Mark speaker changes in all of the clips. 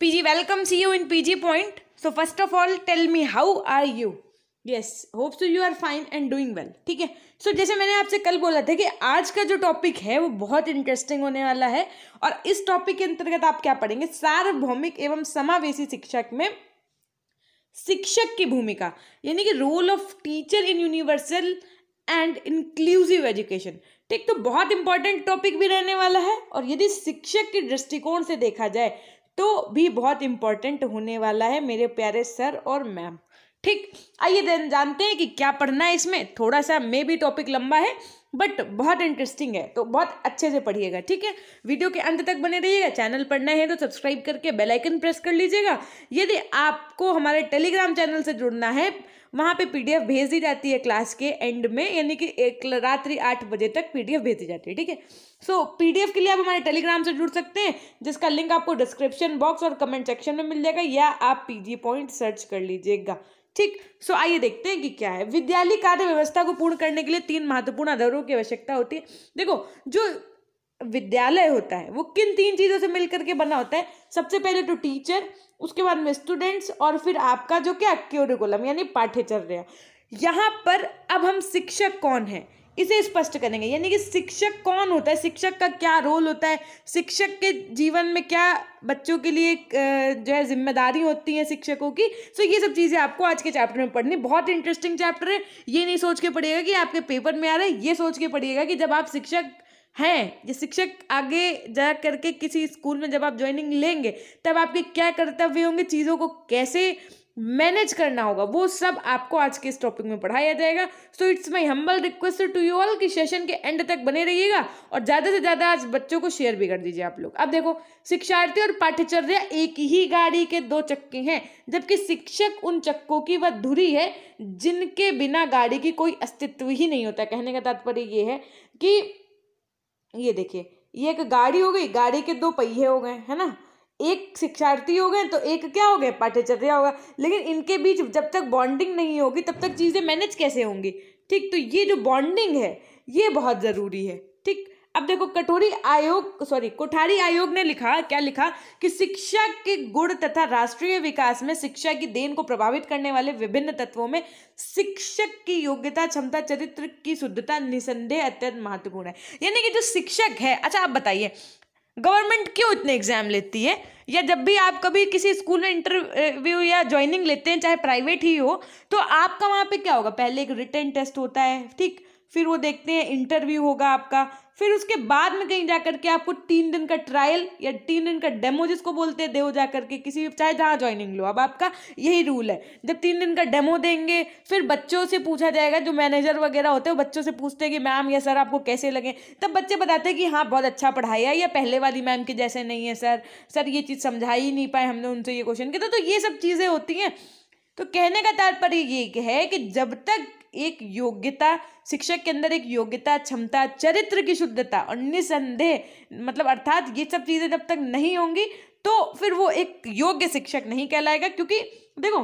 Speaker 1: PG, welcome. See you in PG point. So first of all, tell me how are you? Yes hope so you are fine and doing well ठीक है सो जैसे मैंने आपसे कल बोला था कि आज का जो टॉपिक है वो बहुत इंटरेस्टिंग होने वाला है और इस टॉपिक के अंतर्गत आप क्या पढ़ेंगे सार्वभौमिक एवं समावेशी शिक्षक में शिक्षक की भूमिका यानी कि role of teacher in universal and inclusive education ठीक तो बहुत इंपॉर्टेंट टॉपिक भी रहने वाला है और यदि शिक्षक के दृष्टिकोण से देखा जाए तो भी बहुत इम्पॉर्टेंट होने वाला है मेरे प्यारे सर और मैम ठीक आइए देन जानते हैं कि क्या पढ़ना है इसमें थोड़ा सा मे भी टॉपिक लंबा है बट बहुत इंटरेस्टिंग है तो बहुत अच्छे से पढ़िएगा ठीक है वीडियो के अंत तक बने रहिएगा चैनल पढ़ना है तो सब्सक्राइब करके बेल आइकन प्रेस कर लीजिएगा यदि आपको हमारे टेलीग्राम चैनल से जुड़ना है वहाँ पे पीडीएफ भेज दी जाती है क्लास के एंड में यानी कि एक रात्रि आठ बजे तक पीडीएफ भेजी जाती है ठीक है सो पीडीएफ के लिए आप हमारे टेलीग्राम से जुड़ सकते हैं जिसका लिंक आपको डिस्क्रिप्शन बॉक्स और कमेंट सेक्शन में मिल जाएगा या आप पी पॉइंट सर्च कर लीजिएगा ठीक सो आइए देखते हैं कि क्या है विद्यालय कार्य व्यवस्था को पूर्ण करने के लिए तीन महत्वपूर्ण आधारों की आवश्यकता होती है देखो जो विद्यालय होता है वो किन तीन चीज़ों से मिलकर के बना होता है सबसे पहले तो टीचर उसके बाद में स्टूडेंट्स और फिर आपका जो क्या क्योरिकुलम यानी पाठ्यचर्या यहाँ पर अब हम शिक्षक कौन है इसे स्पष्ट करेंगे यानी कि शिक्षक कौन होता है शिक्षक का क्या रोल होता है शिक्षक के जीवन में क्या बच्चों के लिए जो है जिम्मेदारी होती है शिक्षकों की सो ये सब चीज़ें आपको आज के चैप्टर में पढ़नी बहुत इंटरेस्टिंग चैप्टर है ये नहीं सोच के पढ़िएगा कि आपके पेपर में आ रहा है ये सोच के पढ़िएगा कि जब आप शिक्षक हैं ये शिक्षक आगे जा करके किसी स्कूल में जब आप ज्वाइनिंग लेंगे तब आपके क्या कर्तव्य होंगे चीज़ों को कैसे मैनेज करना होगा वो सब आपको आज के इस टॉपिक में पढ़ाया जाएगा so it's my humble request to you all कि सेशन के एंड तक बने रहिएगा और ज़्यादा से ज़्यादा आज बच्चों को शेयर भी कर दीजिए आप लोग अब देखो शिक्षार्थी और पाठ्यचर्या एक ही गाड़ी के दो चक्के हैं जबकि शिक्षक उन चक्कों की वह धुरी है जिनके बिना गाड़ी की कोई अस्तित्व ही नहीं होता कहने का तात्पर्य ये है कि ये देखिए ये एक गाड़ी हो गई गाड़ी के दो पहिए हो गए है ना एक शिक्षार्थी हो गए तो एक क्या हो गए पाठ्यचर्या होगा लेकिन इनके बीच जब तक बॉन्डिंग नहीं होगी तब तक चीज़ें मैनेज कैसे होंगी ठीक तो ये जो बॉन्डिंग है ये बहुत ज़रूरी है ठीक अब देखो कटोरी आयोग सॉरी कोठारी आयोग ने लिखा क्या लिखा कि शिक्षा के गुण तथा राष्ट्रीय विकास में शिक्षा की देन को प्रभावित करने वाले विभिन्न तत्वों में शिक्षक की योग्यता क्षमता चरित्र की शुद्धता निसंदेह अत्यंत महत्वपूर्ण है यानी कि जो शिक्षक है अच्छा आप बताइए गवर्नमेंट क्यों इतने एग्जाम लेती है या जब भी आप कभी किसी स्कूल में इंटरव्यू या ज्वाइनिंग लेते हैं चाहे प्राइवेट ही हो तो आपका वहाँ पे क्या होगा पहले एक रिटर्न टेस्ट होता है ठीक फिर वो देखते हैं इंटरव्यू होगा आपका फिर उसके बाद में कहीं जा करके आपको तीन दिन का ट्रायल या तीन दिन का डेमो जिसको बोलते हैं दे हो जा करके किसी भी चाहे जहाँ ज्वाइनिंग लो अब आपका यही रूल है जब तीन दिन का डेमो देंगे फिर बच्चों से पूछा जाएगा जो मैनेजर वगैरह होते हैं बच्चों से पूछते हैं कि मैम या सर आपको कैसे लगे तब बच्चे बताते हैं कि हाँ बहुत अच्छा पढ़ाया या पहले वाली मैम के जैसे नहीं है सर सर ये चीज़ समझा ही नहीं पाए हमने उनसे ये क्वेश्चन किया तो, तो ये सब चीज़ें होती हैं तो कहने का तात्पर्य ये है कि जब तक एक योग्यता शिक्षक के अंदर एक योग्यता क्षमता चरित्र की शुद्धता और निसंदेह मतलब अर्थात ये सब चीज़ें जब तक नहीं होंगी तो फिर वो एक योग्य शिक्षक नहीं कहलाएगा क्योंकि देखो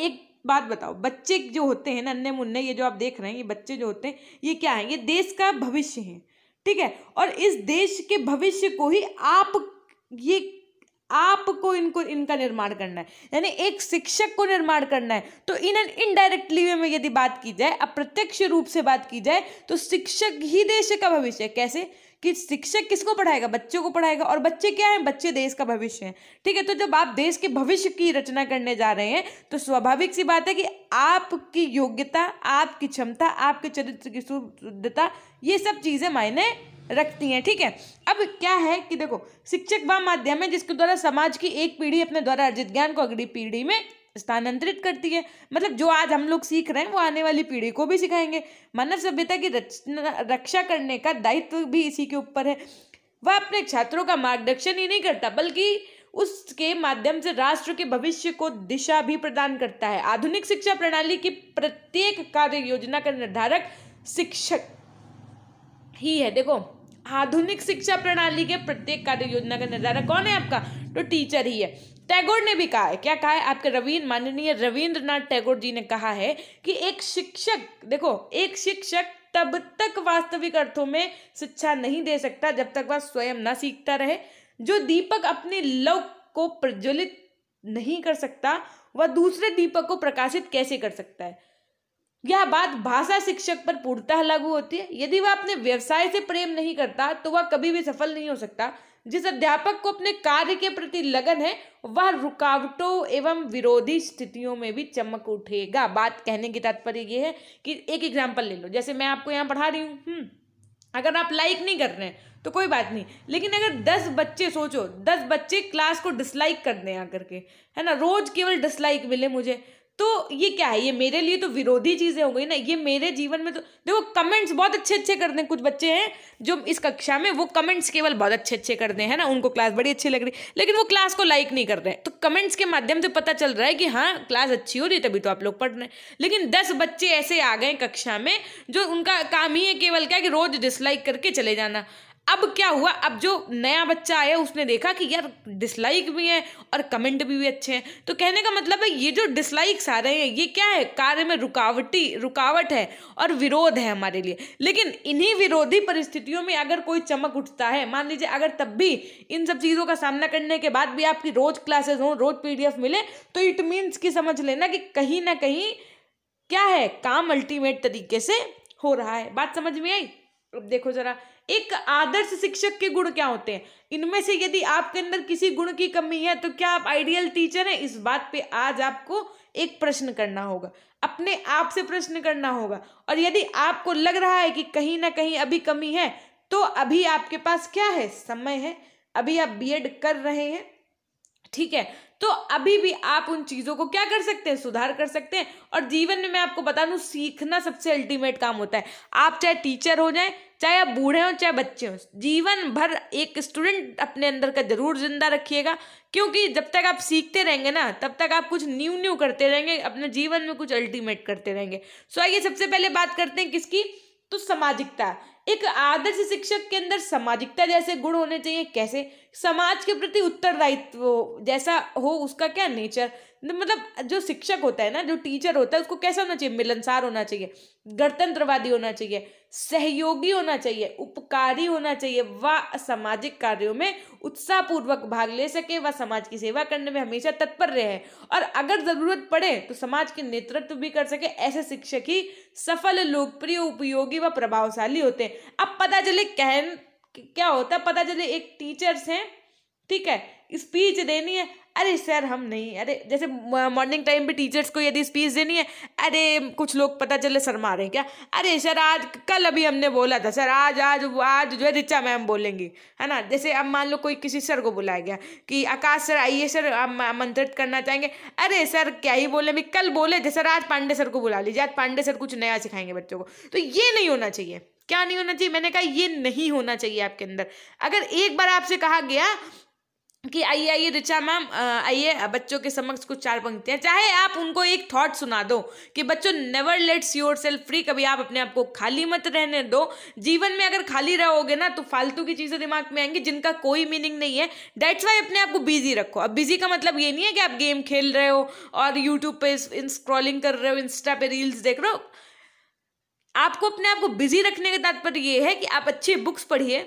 Speaker 1: एक बात बताओ बच्चे जो होते हैं नन्हे मुन्ने ये जो आप देख रहे हैं ये बच्चे जो होते हैं ये क्या है ये देश का भविष्य है ठीक है और इस देश के भविष्य को ही आप ये आपको इनको इनका निर्माण करना है यानी एक शिक्षक को निर्माण करना है तो इन एन इनडायरेक्टली वे में यदि बात की जाए अप्रत्यक्ष रूप से बात की जाए तो शिक्षक ही देश का भविष्य है कैसे कि शिक्षक किसको पढ़ाएगा बच्चों को पढ़ाएगा और बच्चे क्या हैं बच्चे देश का भविष्य हैं ठीक है तो जब आप देश के भविष्य की रचना करने जा रहे हैं तो स्वाभाविक सी बात है कि आपकी योग्यता आपकी क्षमता आपके चरित्र की शुद्धता ये सब चीज़ें मायने रखती हैं ठीक है अब क्या है कि देखो शिक्षक वह माध्यम है जिसके द्वारा समाज की एक पीढ़ी अपने द्वारा अर्जित ज्ञान को अगली पीढ़ी में स्थानांतरित करती है मतलब जो आज हम लोग सीख रहे हैं वो आने वाली पीढ़ी को भी सिखाएंगे मानव सभ्यता की रक्षा करने का दायित्व भी इसी के ऊपर है वह अपने छात्रों का मार्गदर्शन ही नहीं करता बल्कि उसके माध्यम से राष्ट्र के भविष्य को दिशा भी प्रदान करता है आधुनिक शिक्षा प्रणाली की प्रत्येक कार्य योजना का निर्धारक शिक्षक ही है देखो आधुनिक शिक्षा प्रणाली के प्रत्येक कार्य योजना का निर्धारक कौन है आपका तो टीचर ही है टैगोर ने भी कहा है क्या कहा है आपके रवीन्द्र माननीय रविंद्रनाथ टैगोर जी ने कहा है कि एक शिक्षक देखो एक शिक्षक तब तक वास्तविक अर्थों में शिक्षा नहीं दे सकता जब तक वह स्वयं ना सीखता रहे जो दीपक अपने लव को प्रज्वलित नहीं कर सकता वह दूसरे दीपक को प्रकाशित कैसे कर सकता है यह बात भाषा शिक्षक पर पूर्णतः लागू होती है यदि वह अपने व्यवसाय से प्रेम नहीं करता तो वह कभी भी सफल नहीं हो सकता जिस अध्यापक को अपने कार्य के प्रति लगन है वह रुकावटों एवं विरोधी स्थितियों में भी चमक उठेगा बात कहने की तात्पर्य ये है कि एक एग्जाम्पल ले लो जैसे मैं आपको यहाँ पढ़ा रही हूँ हम्म, अगर आप लाइक नहीं कर रहे हैं तो कोई बात नहीं लेकिन अगर दस बच्चे सोचो दस बच्चे क्लास को डिसलाइक कर दें आकर के है ना रोज केवल डिसलाइक मिले मुझे तो ये क्या है ये मेरे लिए तो विरोधी चीज़ें हो गई ना ये मेरे जीवन में तो देखो कमेंट्स बहुत अच्छे अच्छे करते हैं कुछ बच्चे हैं जो इस कक्षा में वो कमेंट्स केवल बहुत अच्छे अच्छे करते हैं ना उनको क्लास बड़ी अच्छी लग रही लेकिन वो क्लास को लाइक नहीं कर रहे तो कमेंट्स के माध्यम से पता चल रहा है कि हाँ क्लास अच्छी हो रही है तभी तो आप लोग पढ़ रहे हैं लेकिन दस बच्चे ऐसे आ गए कक्षा में जो उनका काम ही है केवल क्या कि रोज़ डिसलाइक करके चले जाना अब क्या हुआ अब जो नया बच्चा आया उसने देखा कि यार डिसलाइक भी हैं और कमेंट भी, भी अच्छे हैं तो कहने का मतलब है ये जो डिसलाइक्स आ रहे हैं ये क्या है कार्य में रुकावटी रुकावट है और विरोध है हमारे लिए लेकिन इन्हीं विरोधी परिस्थितियों में अगर कोई चमक उठता है मान लीजिए अगर तब भी इन सब चीज़ों का सामना करने के बाद भी आपकी रोज़ क्लासेज हों रोज़ पी मिले तो इट मीन्स कि समझ लेना कि कहीं ना कहीं क्या है काम अल्टीमेट तरीके से हो रहा है बात समझ में आई अब देखो ज़रा एक आदर्श शिक्षक के गुण क्या होते हैं इनमें से यदि आपके अंदर किसी गुण की कमी है तो क्या आप आइडियल टीचर हैं इस बात पे आज आपको एक प्रश्न करना होगा अपने आप से प्रश्न करना होगा और यदि आपको लग रहा है कि कहीं ना कहीं अभी कमी है तो अभी आपके पास क्या है समय है अभी आप बीएड कर रहे हैं ठीक है तो अभी भी आप उन चीज़ों को क्या कर सकते हैं सुधार कर सकते हैं और जीवन में मैं आपको बता दू सीखना सबसे अल्टीमेट काम होता है आप चाहे टीचर हो जाए चाहे आप बूढ़े हों चाहे बच्चे हों जीवन भर एक स्टूडेंट अपने अंदर का जरूर जिंदा रखिएगा क्योंकि जब तक आप सीखते रहेंगे ना तब तक आप कुछ न्यू न्यू करते रहेंगे अपने जीवन में कुछ अल्टीमेट करते रहेंगे सो आइए सबसे पहले बात करते हैं किसकी तो सामाजिकता एक आदर्श शिक्षक के अंदर सामाजिकता जैसे गुण होने चाहिए कैसे समाज के प्रति उत्तरदायित्व जैसा हो उसका क्या नेचर मतलब जो शिक्षक होता है ना जो टीचर होता है उसको कैसा होना चाहिए मिलनसार होना चाहिए गणतंत्रवादी होना चाहिए सहयोगी होना चाहिए उपकारी होना चाहिए व सामाजिक कार्यों में उत्साहपूर्वक भाग ले सके व समाज की सेवा करने में हमेशा तत्पर रहे और अगर ज़रूरत पड़े तो समाज के नेतृत्व भी कर सके ऐसे शिक्षक ही सफल लोकप्रिय उपयोगी व प्रभावशाली होते हैं अब पता चले कहन क्या होता है पता चले एक टीचर्स हैं ठीक है स्पीच देनी है अरे सर हम नहीं अरे जैसे मॉर्निंग टाइम पे टीचर्स को यदि स्पीच देनी है अरे कुछ लोग पता चले सर मारे हैं क्या अरे सर आज कल अभी हमने बोला था सर आज आज आज जो है रिचा मैम बोलेंगी है ना जैसे अब मान लो कोई किसी सर को बुलाया गया कि आकाश सर आइए सर हम आमंत्रित करना चाहेंगे अरे सर क्या ही बोले अभी कल बोले थे सर आज पांडे सर को बुला लीजिए आज पांडे सर कुछ नया सिखाएंगे बच्चों को तो ये नहीं होना चाहिए क्या नहीं होना चाहिए मैंने कहा ये नहीं होना चाहिए आपके अंदर अगर एक बार आपसे कहा गया कि आइए आइए रिचा मैम आइए बच्चों के समक्ष कुछ चार पंक्तियाँ चाहे आप उनको एक थॉट सुना दो कि बच्चों never lets yourself free कभी आप अपने आप को खाली मत रहने दो जीवन में अगर खाली रहोगे ना तो फालतू की चीज़ें दिमाग में आएंगी जिनका कोई मीनिंग नहीं है डेट्स वाई अपने आप को बिजी रखो अब बिजी का मतलब ये नहीं है कि आप गेम खेल रहे हो और यूट्यूब पे स्क्रॉलिंग कर रहे हो इंस्टा पे रील्स देख रहे हो आपको अपने आप को बिजी रखने का तात्पर्य ये है कि आप अच्छी बुक्स पढ़िए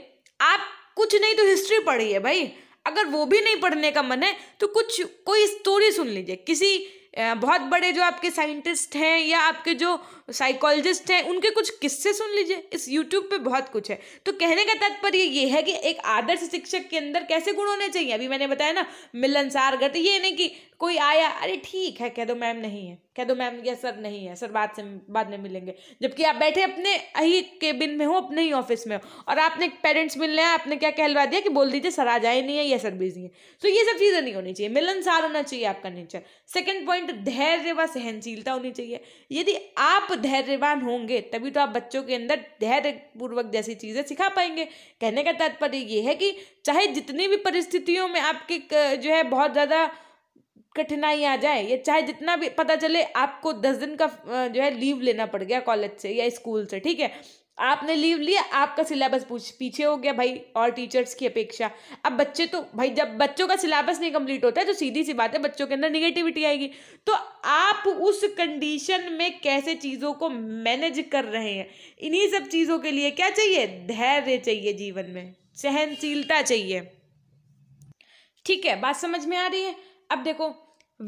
Speaker 1: आप कुछ नहीं तो हिस्ट्री पढ़िए भाई अगर वो भी नहीं पढ़ने का मन है तो कुछ कोई स्टोरी सुन लीजिए किसी बहुत बड़े जो आपके साइंटिस्ट हैं या आपके जो साइकोलॉजिस्ट हैं उनके कुछ किस्से सुन लीजिए इस यूट्यूब पे बहुत कुछ है तो कहने का तात्पर्य ये है कि एक आदर्श शिक्षक के अंदर कैसे गुण होने चाहिए अभी मैंने बताया ना मिलनसार गति ये नहीं कि कोई आया अरे ठीक है कह दो मैम नहीं है कह दो मैम या सर नहीं है सर बाद से बाद में मिलेंगे जबकि आप बैठे अपने ही केबिन में हो अपने ही ऑफिस में हो और आपने पेरेंट्स मिलने हैं आपने क्या कहलवा दिया कि बोल दीजिए सर आ जाए नहीं है या सर बिजी है सो ये सब चीज़ें नहीं होनी चाहिए मिलनसार होना चाहिए आपका नेचर सेकेंड पॉइंट धैर्य व सहनशीलता होनी चाहिए यदि आप धैर्यवान होंगे तभी तो आप बच्चों के अंदर धैर्यपूर्वक जैसी चीज़ें सिखा पाएंगे कहने का तात्पर्य ये है कि चाहे जितनी भी परिस्थितियों में आपके जो है बहुत ज़्यादा कठिनाई आ जाए या चाहे जितना भी पता चले आपको दस दिन का जो है लीव लेना पड़ गया कॉलेज से या स्कूल से ठीक है आपने लीव लिया आपका सिलेबस पीछे हो गया भाई और टीचर्स की अपेक्षा अब बच्चे तो भाई जब बच्चों का सिलेबस नहीं कंप्लीट होता है तो सीधी सी बात है बच्चों के अंदर निगेटिविटी आएगी तो आप उस कंडीशन में कैसे चीज़ों को मैनेज कर रहे हैं इन्हीं सब चीज़ों के लिए क्या चाहिए धैर्य चाहिए जीवन में सहनशीलता चाहिए ठीक है बात समझ में आ रही है अब देखो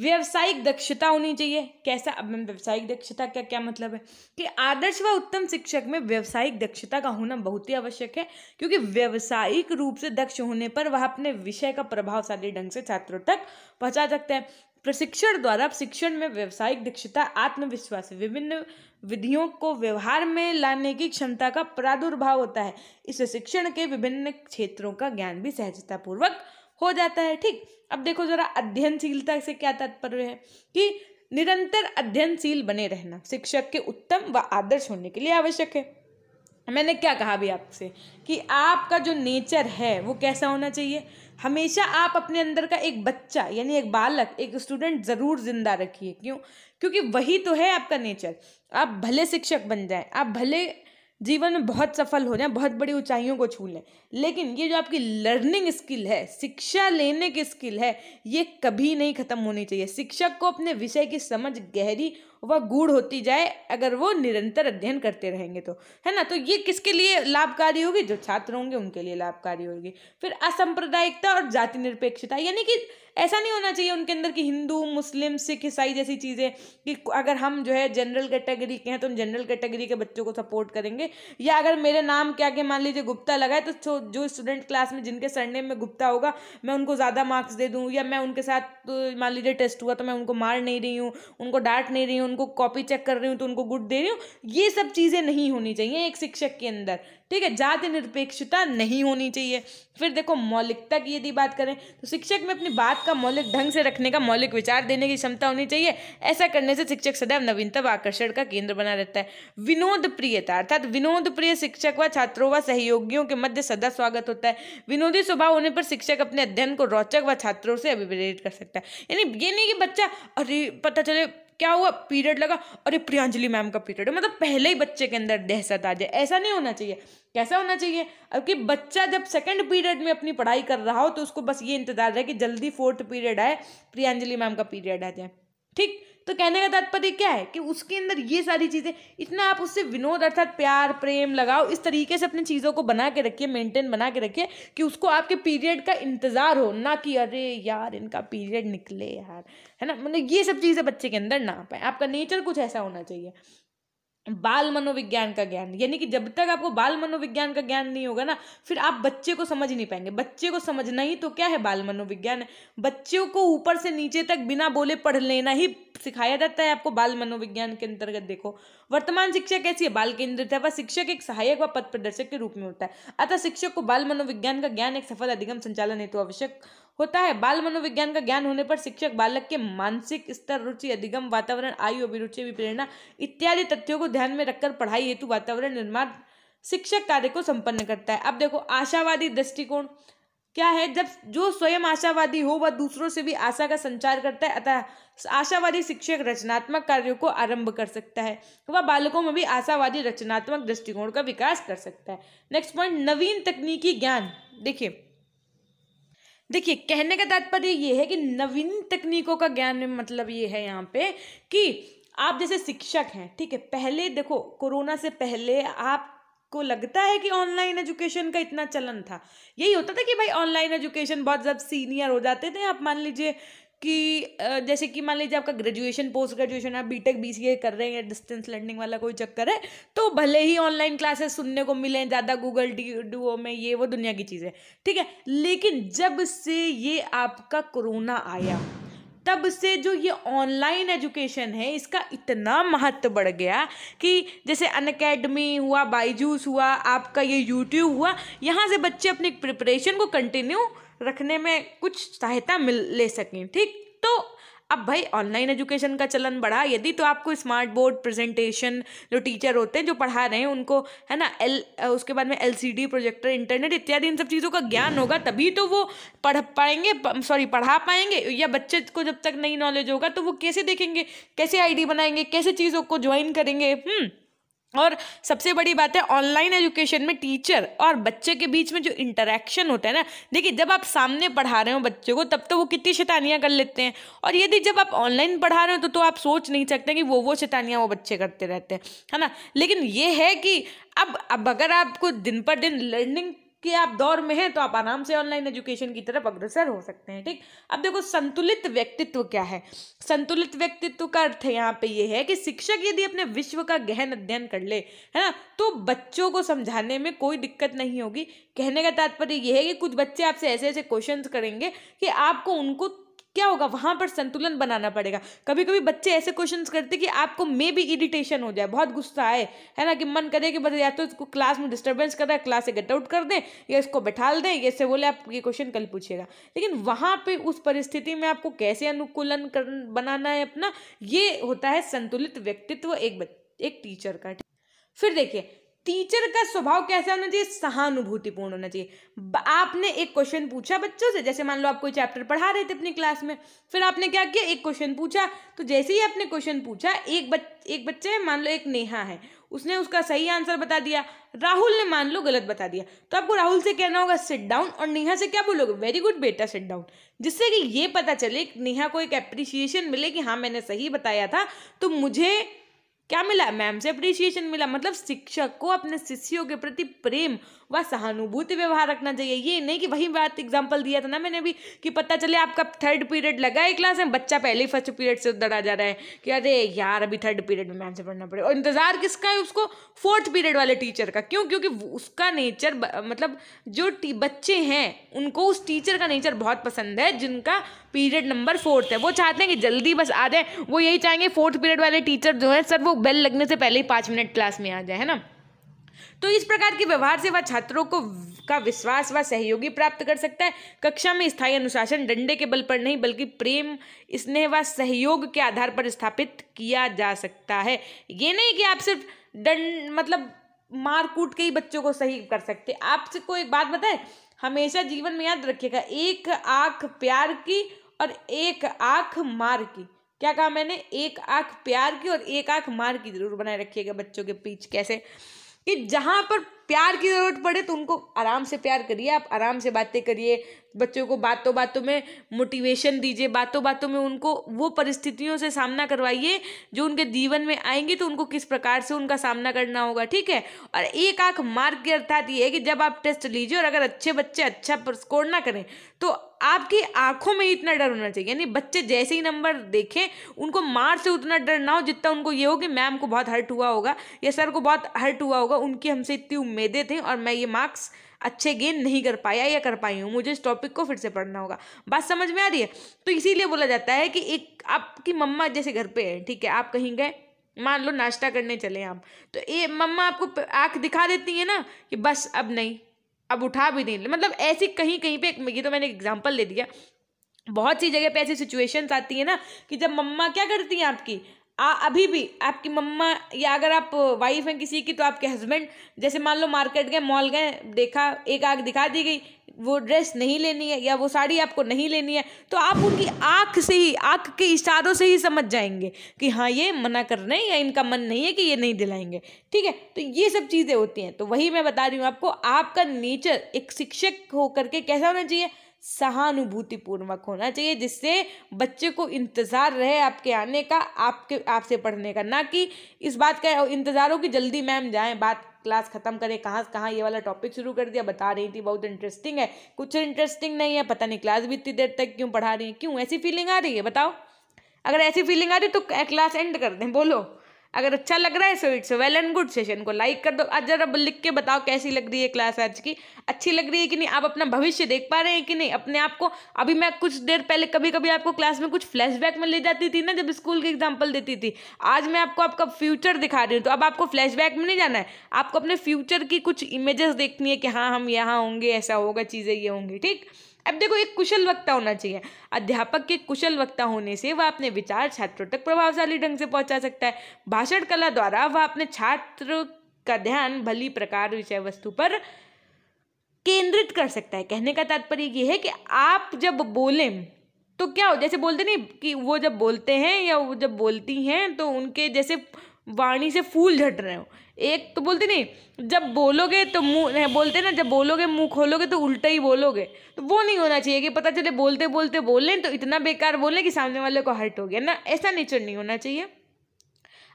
Speaker 1: व्यवसायिक दक्षता होनी चाहिए कैसा अब मैं व्यवसायिक दक्षता क्या क्या मतलब है कि आदर्श व उत्तम शिक्षक में व्यवसायिक दक्षता का होना बहुत ही आवश्यक है क्योंकि व्यवसायिक रूप से दक्ष होने पर वह अपने विषय का प्रभावशाली ढंग से छात्रों तक पहुंचा सकते हैं प्रशिक्षण द्वारा शिक्षण में व्यावसायिक दक्षता आत्मविश्वास विभिन्न विधियों को व्यवहार में लाने की क्षमता का प्रादुर्भाव होता है इससे शिक्षण के विभिन्न क्षेत्रों का ज्ञान भी सहजतापूर्वक हो जाता है ठीक अब देखो जरा अध्ययनशीलता से क्या तात्पर्य है कि निरंतर अध्ययनशील बने रहना शिक्षक के उत्तम व आदर्श होने के लिए आवश्यक है मैंने क्या कहा भी आपसे कि आपका जो नेचर है वो कैसा होना चाहिए हमेशा आप अपने अंदर का एक बच्चा यानी एक बालक एक स्टूडेंट ज़रूर ज़िंदा रखिए क्यों क्योंकि वही तो है आपका नेचर आप भले शिक्षक बन जाएं आप भले जीवन में बहुत सफल हो जाएं बहुत बड़ी ऊंचाइयों को छू लें लेकिन ये जो आपकी लर्निंग स्किल है शिक्षा लेने की स्किल है ये कभी नहीं ख़त्म होनी चाहिए शिक्षक को अपने विषय की समझ गहरी वह गूढ़ होती जाए अगर वो निरंतर अध्ययन करते रहेंगे तो है ना तो ये किसके लिए लाभकारी होगी जो छात्र होंगे उनके लिए लाभकारी होगी फिर असंप्रदायिकता और जाति निरपेक्षता यानी कि ऐसा नहीं होना चाहिए उनके अंदर कि हिंदू मुस्लिम सिख ईसाई जैसी चीज़ें कि अगर हम जो है जनरल कैटेगरी के हैं तो हम जनरल कैटेगरी के बच्चों को सपोर्ट करेंगे या अगर मेरे नाम के आगे मान लीजिए गुप्ता लगाए तो जो स्टूडेंट क्लास में जिनके सरनेम में गुप्ता होगा मैं उनको ज़्यादा मार्क्स दे दूँ या मैं उनके साथ तो मान लीजिए टेस्ट हुआ तो मैं उनको मार नहीं रही हूँ उनको डांट नहीं रही हूँ उनको कॉपी चेक कर रही हूँ तो उनको गुड दे रही हूँ ये सब चीज़ें नहीं होनी चाहिए एक शिक्षक के अंदर ठीक है जाति निरपेक्षता नहीं होनी चाहिए फिर देखो मौलिकता की यदि बात करें तो शिक्षक में अपनी बात का मौलिक ढंग से रखने का मौलिक विचार देने की क्षमता होनी चाहिए ऐसा करने से शिक्षक सदैव नवीनतम आकर्षण का केंद्र बना रहता है विनोद प्रियता अर्थात विनोद प्रिय शिक्षक व छात्रों व सहयोगियों के मध्य सदा स्वागत होता है विनोदी स्वभाव होने पर शिक्षक अपने अध्ययन को रोचक व छात्रों से अभिप्रेरित कर सकता है यानी ये नहीं कि बच्चा अरे पता चले क्या हुआ पीरियड लगा अरे प्रियांजलि मैम का पीरियड है मतलब पहले ही बच्चे के अंदर दहशत आ जाए ऐसा नहीं होना चाहिए कैसा होना चाहिए अब कि बच्चा जब सेकंड पीरियड में अपनी पढ़ाई कर रहा हो तो उसको बस ये इंतजार है कि जल्दी फोर्थ पीरियड आए प्रियांजलि मैम का पीरियड आ जाए ठीक तो कहने का तात्पर्य क्या है कि उसके अंदर ये सारी चीज़ें इतना आप उससे विनोद अर्थात प्यार प्रेम लगाओ इस तरीके से अपनी चीज़ों को बना के रखिए मेंटेन बना के रखिए कि उसको आपके पीरियड का इंतज़ार हो ना कि अरे यार इनका पीरियड निकले यार है ना मतलब ये सब चीज़ें बच्चे के अंदर ना आ पाए आपका नेचर कुछ ऐसा होना चाहिए बाल मनोविज्ञान का ज्ञान यानी कि जब तक आपको बाल मनोविज्ञान का ज्ञान नहीं होगा ना फिर आप बच्चे को समझ नहीं पाएंगे बच्चे को समझना ही तो क्या है बाल मनोविज्ञान बच्चों को ऊपर से नीचे तक बिना बोले पढ़ लेना ही सिखाया जाता है आपको बाल मनोविज्ञान के अंतर्गत देखो वर्तमान शिक्षा कैसी है बाल केंद्रित है वह शिक्षक एक सहायक व पथ प्रदर्शक के रूप में होता है अतः शिक्षक को बाल मनोविज्ञान का ज्ञान एक सफल अधिगम संचालन हेतु आवश्यक होता है बाल मनोविज्ञान का ज्ञान होने पर शिक्षक बालक के मानसिक स्तर रुचि अधिगम वातावरण आयु अभिरुचि अभिप्रेरणा इत्यादि तथ्यों को ध्यान में रखकर पढ़ाई हेतु वातावरण निर्माण शिक्षक कार्य को संपन्न करता है अब देखो आशावादी दृष्टिकोण क्या है जब जो स्वयं आशावादी हो वह दूसरों से भी आशा का संचार करता है अतः आशावादी शिक्षक रचनात्मक कार्यों को आरंभ कर सकता है वह बालकों में भी आशावादी रचनात्मक दृष्टिकोण का विकास कर सकता है नेक्स्ट पॉइंट नवीन तकनीकी ज्ञान देखिए देखिए कहने का तात्पर्य ये है कि नवीन तकनीकों का ज्ञान मतलब ये है यहाँ पे कि आप जैसे शिक्षक हैं ठीक है पहले देखो कोरोना से पहले आप को लगता है कि ऑनलाइन एजुकेशन का इतना चलन था यही होता था कि भाई ऑनलाइन एजुकेशन बहुत जब सीनियर हो जाते थे आप मान लीजिए कि जैसे कि मान लीजिए आपका ग्रेजुएशन पोस्ट ग्रेजुएशन आप बीटेक बीसीए कर रहे हैं या डिस्टेंस लर्निंग वाला कोई चक्कर है तो भले ही ऑनलाइन क्लासेस सुनने को मिले ज़्यादा गूगल डू में ये वो दुनिया की चीज़ है ठीक है लेकिन जब से ये आपका कोरोना आया तब से जो ये ऑनलाइन एजुकेशन है इसका इतना महत्व बढ़ गया कि जैसे अनकेडमी हुआ बाईजूस हुआ आपका ये यूट्यूब हुआ यहाँ से बच्चे अपनी प्रिपरेशन को कंटिन्यू रखने में कुछ सहायता मिल ले सकें ठीक तो अब भाई ऑनलाइन एजुकेशन का चलन बढ़ा यदि तो आपको स्मार्ट बोर्ड प्रेजेंटेशन जो टीचर होते हैं जो पढ़ा रहे हैं उनको है ना एल उसके बाद में एलसीडी प्रोजेक्टर इंटरनेट इत्यादि इन सब चीज़ों का ज्ञान होगा तभी तो वो पढ़ पाएंगे सॉरी पढ़ा पाएंगे या बच्चे को जब तक नई नॉलेज होगा तो वो कैसे देखेंगे कैसे आईडी बनाएंगे कैसे चीज़ों को ज्वाइन करेंगे हुँ? हम्म, और सबसे बड़ी बात है ऑनलाइन एजुकेशन में टीचर और बच्चे के बीच में जो इंटरेक्शन होता है ना देखिए जब आप सामने पढ़ा रहे हो बच्चे को तब तो वो कितनी शैतानियाँ कर लेते हैं और यदि जब आप ऑनलाइन पढ़ा रहे हो तो, तो आप सोच नहीं सकते कि वो वो शैतानियाँ वो बच्चे करते रहते हैं है ना लेकिन ये है कि अब अब अगर आपको दिन पर दिन लर्निंग कि आप दौर में हैं तो आप आराम से ऑनलाइन एजुकेशन की तरफ अग्रसर हो सकते हैं ठीक अब देखो संतुलित व्यक्तित्व क्या है संतुलित व्यक्तित्व का अर्थ यहाँ पे ये है कि शिक्षक यदि अपने विश्व का गहन अध्ययन कर ले है ना तो बच्चों को समझाने में कोई दिक्कत नहीं होगी कहने का तात्पर्य यह है कि कुछ बच्चे आपसे ऐसे ऐसे क्वेश्चन करेंगे कि आपको उनको क्या होगा वहाँ पर संतुलन बनाना पड़ेगा कभी कभी बच्चे ऐसे क्वेश्चंस करते कि आपको मे भी इरिटेशन हो जाए बहुत गुस्सा आए है ना कि मन करे कि बस या तो इसको क्लास में डिस्टर्बेंस कर रहा है क्लास से गेट आउट कर दें या इसको बैठा दें इससे बोले आप ये क्वेश्चन कल पूछेगा लेकिन वहाँ पर उस परिस्थिति में आपको कैसे अनुकूलन कर बनाना है अपना ये होता है संतुलित व्यक्तित्व एक एक टीचर का फिर देखिए टीचर का स्वभाव कैसा होना चाहिए सहानुभूतिपूर्ण होना चाहिए आपने एक क्वेश्चन पूछा बच्चों से जैसे मान लो आप कोई चैप्टर पढ़ा रहे थे अपनी क्लास में फिर आपने क्या किया एक क्वेश्चन पूछा तो जैसे ही आपने क्वेश्चन पूछा एक बच एक बच्चे मान लो एक नेहा है उसने उसका सही आंसर बता दिया राहुल ने मान लो गलत बता दिया तो आपको राहुल से कहना होगा सिट डाउन और नेहा से क्या बोलोगे वेरी गुड बेटा सिट डाउन जिससे कि ये पता चले नेहा को एक अप्रिसिएशन मिले कि हाँ मैंने सही बताया था तो मुझे क्या मिला मैम से अप्रिसिएशन मिला मतलब शिक्षक को अपने शिष्यों के प्रति प्रेम व सहानुभूति व्यवहार रखना चाहिए ये नहीं कि वही बात एग्जाम्पल दिया था ना मैंने अभी कि पता चले आपका थर्ड पीरियड लगा है क्लास में बच्चा पहले ही फर्स्ट पीरियड से उधर आ जा रहा है कि अरे यार अभी थर्ड पीरियड में मैम से पढ़ना पड़े और इंतजार किसका है उसको फोर्थ पीरियड वाले टीचर का क्यों क्योंकि उसका नेचर मतलब जो बच्चे हैं उनको उस टीचर का नेचर बहुत पसंद है जिनका पीरियड नंबर फोर्थ है वो चाहते हैं कि जल्दी बस आ जाए वो यही चाहेंगे फोर्थ पीरियड वाले टीचर जो है सर वो बेल लगने से पहले ही पाँच मिनट क्लास में आ जाए है ना तो इस प्रकार के व्यवहार से वह छात्रों को का विश्वास व सहयोगी प्राप्त कर सकता है कक्षा में स्थायी अनुशासन डंडे के बल पर नहीं बल्कि प्रेम स्नेह व सहयोग के आधार पर स्थापित किया जा सकता है ये नहीं कि आप सिर्फ डंड मतलब मार कूट के ही बच्चों को सही कर सकते आपसे को एक बात बताएं हमेशा जीवन में याद रखिएगा एक आंख प्यार की और एक आंख मार की क्या कहा मैंने एक आंख प्यार की और एक आंख मार की जरूर बनाए रखिएगा बच्चों के पीछे कैसे कि जहाँ पर प्यार की ज़रूरत पड़े तो उनको आराम से प्यार करिए आप आराम से बातें करिए बच्चों को बातों बातों में मोटिवेशन दीजिए बातों बातों में उनको वो परिस्थितियों से सामना करवाइए जो उनके जीवन में आएंगी तो उनको किस प्रकार से उनका सामना करना होगा ठीक है और एक आंख मार्ग के अर्थात ये है कि जब आप टेस्ट लीजिए और अगर अच्छे बच्चे अच्छा स्कोर ना करें तो आपकी आंखों में इतना डर होना चाहिए यानी बच्चे जैसे ही नंबर देखें उनको मार से उतना डर ना हो जितना उनको ये हो कि मैम को बहुत हर्ट हुआ होगा या सर को बहुत हर्ट हुआ होगा उनकी हमसे इतनी उम्मीदें थी और मैं ये मार्क्स अच्छे गेन नहीं कर पाया या कर पाई हूँ मुझे इस टॉपिक को फिर से पढ़ना होगा बात समझ में आ रही है तो इसीलिए बोला जाता है कि एक आपकी मम्मा जैसे घर पे है ठीक है आप कहीं गए मान लो नाश्ता करने चले आप तो ये मम्मा आपको आँख दिखा देती है ना कि बस अब नहीं अब उठा भी नहीं मतलब ऐसी कहीं कहीं पे ये तो मैंने एग्जाम्पल ले दिया बहुत सी जगह पे ऐसी सिचुएशंस आती है ना कि जब मम्मा क्या करती हैं आपकी आ, अभी भी आपकी मम्मा या अगर आप वाइफ हैं किसी की तो आपके हस्बैंड जैसे मान लो मार्केट गए मॉल गए देखा एक आग दिखा दी गई वो ड्रेस नहीं लेनी है या वो साड़ी आपको नहीं लेनी है तो आप उनकी आँख से ही आँख के इशारों से ही समझ जाएंगे कि हाँ ये मना कर रहे हैं या इनका मन नहीं है कि ये नहीं दिलाएंगे ठीक है तो ये सब चीज़ें होती हैं तो वही मैं बता रही हूँ आपको आपका नेचर एक शिक्षक होकर के कैसा होना चाहिए सहानुभूतिपूर्वक होना चाहिए जिससे बच्चे को इंतज़ार रहे आपके आने का आपके आपसे पढ़ने का ना कि इस बात का इंतज़ार हो कि जल्दी मैम जाएं बात क्लास ख़त्म करें कहाँ कहाँ ये वाला टॉपिक शुरू कर दिया बता रही थी बहुत इंटरेस्टिंग है कुछ इंटरेस्टिंग नहीं है पता नहीं क्लास भी इतनी देर तक क्यों पढ़ा रही है क्यों ऐसी फीलिंग आ रही है बताओ अगर ऐसी फीलिंग आ रही तो क्लास एंड कर दें बोलो अगर अच्छा लग रहा है so it's well and good session को लाइक कर दो आज जरा लिख के बताओ कैसी लग रही है क्लास आज की अच्छी लग रही है कि नहीं आप अपना भविष्य देख पा रहे हैं कि नहीं अपने आप को अभी मैं कुछ देर पहले कभी कभी आपको क्लास में कुछ फ्लैशबैक में ले जाती थी ना जब स्कूल की एग्जाम्पल देती थी आज मैं आपको आपका फ्यूचर दिखा रही हूँ तो अब आपको फ्लैशबैक में नहीं जाना है आपको अपने फ्यूचर की कुछ इमेजेस देखनी है कि हाँ हम यहाँ होंगे ऐसा होगा चीज़ें ये होंगी ठीक अब देखो एक कुशल वक्ता होना चाहिए अध्यापक के कुशल वक्ता होने से वह अपने विचार छात्रों तक प्रभावशाली ढंग से पहुंचा सकता है भाषण कला द्वारा वह अपने छात्र का ध्यान भली प्रकार विषय वस्तु पर केंद्रित कर सकता है कहने का तात्पर्य यह है कि आप जब बोलें तो क्या हो जैसे बोलते नहीं कि वो जब बोलते हैं या वो जब बोलती हैं तो उनके जैसे वाणी से फूल झट रहे हो एक तो बोलते नहीं जब बोलोगे तो मुँह बोलते ना जब बोलोगे मुंह खोलोगे तो उल्टा ही बोलोगे तो वो नहीं होना चाहिए कि पता चले बोलते बोलते बोल लें तो इतना बेकार बोलें कि सामने वाले को हर्ट हो गया ना ऐसा नेचर नहीं होना चाहिए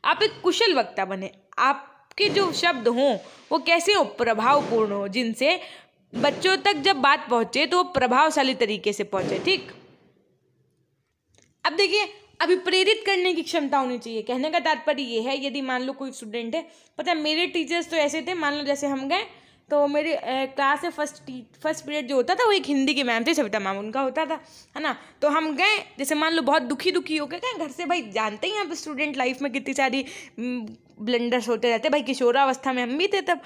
Speaker 1: आप एक कुशल वक्ता बने आपके जो शब्द हों वो कैसे हो प्रभावपूर्ण हो जिनसे बच्चों तक जब बात पहुंचे तो वो प्रभावशाली तरीके से पहुंचे ठीक अब देखिए अभी प्रेरित करने की क्षमता होनी चाहिए कहने का तात्पर्य ये है यदि मान लो कोई स्टूडेंट है पता है मेरे टीचर्स तो ऐसे थे मान लो जैसे हम गए तो मेरे क्लास में फर्स्ट फर्स्ट पीरियड जो होता था वो एक हिंदी के मैम थे सविता मैम उनका होता था है ना तो हम गए जैसे मान लो बहुत दुखी दुखी हो गए घर से भाई जानते ही आप स्टूडेंट लाइफ में कितनी सारी ब्लेंडर्स होते रहते भाई किशोरावस्था में हम भी थे तब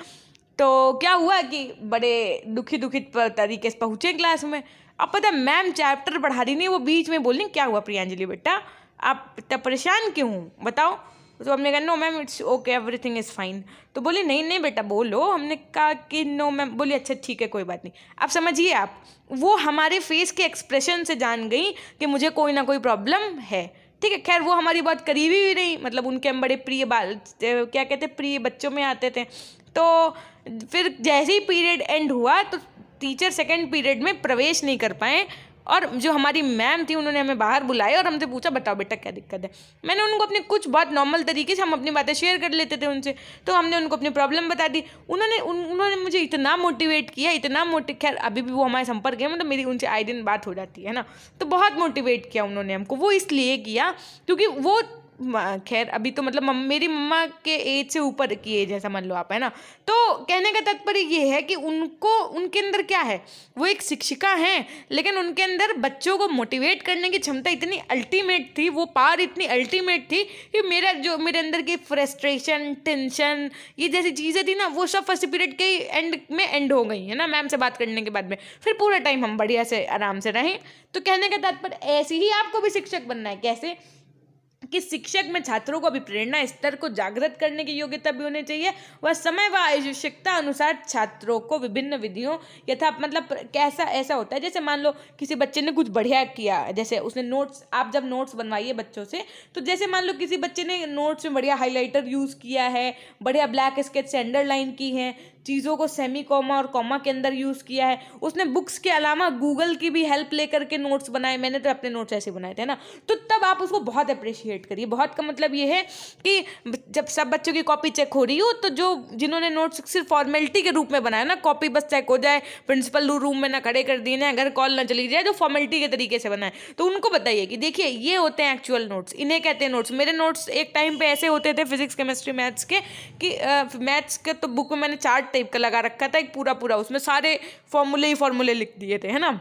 Speaker 1: तो क्या हुआ कि बड़े दुखी दुखी तरीके से पहुँचे क्लास में अब पता मैम चैप्टर पढ़ा रही नहीं वो बीच में बोल रही क्या हुआ प्रियांजलि बेटा आप इतना परेशान क्यों बताओ तो हमने कहा no ma'am it's okay everything is fine तो बोली नहीं नहीं बेटा बोलो हमने कहा कि नो मैम बोली अच्छा ठीक है कोई बात नहीं अब समझिए आप वो हमारे फेस के एक्सप्रेशन से जान गई कि मुझे कोई ना कोई प्रॉब्लम है ठीक है खैर वो हमारी बहुत करीबी भी नहीं मतलब उनके हम बड़े प्रिय बाल क्या कहते हैं प्रिय बच्चों में आते थे तो फिर जैसे ही पीरियड एंड हुआ तो टीचर सेकेंड पीरियड में प्रवेश नहीं कर पाए और जो हमारी मैम थी उन्होंने हमें बाहर बुलाया और हमसे पूछा बताओ बेटा क्या दिक्कत है मैंने उनको अपनी कुछ बहुत नॉर्मल तरीके से हम अपनी बातें शेयर कर लेते थे उनसे तो हमने उनको अपनी प्रॉब्लम बता दी उन्होंने उन, उन्होंने मुझे इतना मोटिवेट किया इतना मोटिव खैर अभी भी वो हमारे संपर्क है मतलब मेरी उनसे आए दिन बात हो जाती है ना तो बहुत मोटिवेट किया उन्होंने हमको वो इसलिए किया क्योंकि वो खैर अभी तो मतलब मम, मेरी मम्मा के एज से ऊपर की एज है समझ लो आप है ना तो कहने का तात्पर्य ये है कि उनको उनके अंदर क्या है वो एक शिक्षिका हैं लेकिन उनके अंदर बच्चों को मोटिवेट करने की क्षमता इतनी अल्टीमेट थी वो पार इतनी अल्टीमेट थी कि मेरा जो मेरे अंदर की फ्रस्ट्रेशन टेंशन ये जैसी चीज़ें थी ना वो सब फर्स्ट पीरियड के एंड में एंड हो गई है ना मैम से बात करने के बाद में फिर पूरा टाइम हम बढ़िया से आराम से रहें तो कहने का तात्पर्य ऐसे ही आपको भी शिक्षक बनना है कैसे कि शिक्षक में छात्रों को अभी प्रेरणा स्तर को जागृत करने की योग्यता भी होनी चाहिए वह समय व आवश्यकता अनुसार छात्रों को विभिन्न विधियों यथा मतलब कैसा ऐसा होता है जैसे मान लो किसी बच्चे ने कुछ बढ़िया किया जैसे उसने नोट्स आप जब नोट्स बनवाइए बच्चों से तो जैसे मान लो किसी बच्चे ने नोट्स में बढ़िया हाईलाइटर यूज़ किया है बढ़िया ब्लैक स्केच से अंडरलाइन की है चीज़ों को सेमी कॉमा और कॉमा के अंदर यूज़ किया है उसने बुक्स के अलावा गूगल की भी हेल्प ले करके नोट्स बनाए मैंने तो अपने नोट्स ऐसे बनाए थे ना तो तब आप उसको बहुत अप्रिशिएट करिए बहुत का मतलब ये है कि जब सब बच्चों की कॉपी चेक हो रही हो तो जो जिन्होंने नोट्स सिर्फ फॉर्मेलिटी के रूप में बनाया ना कॉपी बस चेक हो जाए प्रिंसिपल रूम में ना खड़े कर दिए ना अगर कॉल ना चली जाए जो फॉर्मेलिटी के तरीके से बनाए तो उनको बताइए कि देखिए ये होते हैं एक्चुअल नोट्स इन्हें कहते हैं नोट्स मेरे नोट्स एक टाइम पर ऐसे होते थे फिजिक्स केमिस्ट्री मैथ्स के कि मैथ्स के तो बुक में मैंने चार्ट टाइप का लगा रखा था एक पूरा पूरा उसमें सारे फॉर्मूले ही फॉर्मूले लिख दिए थे है ना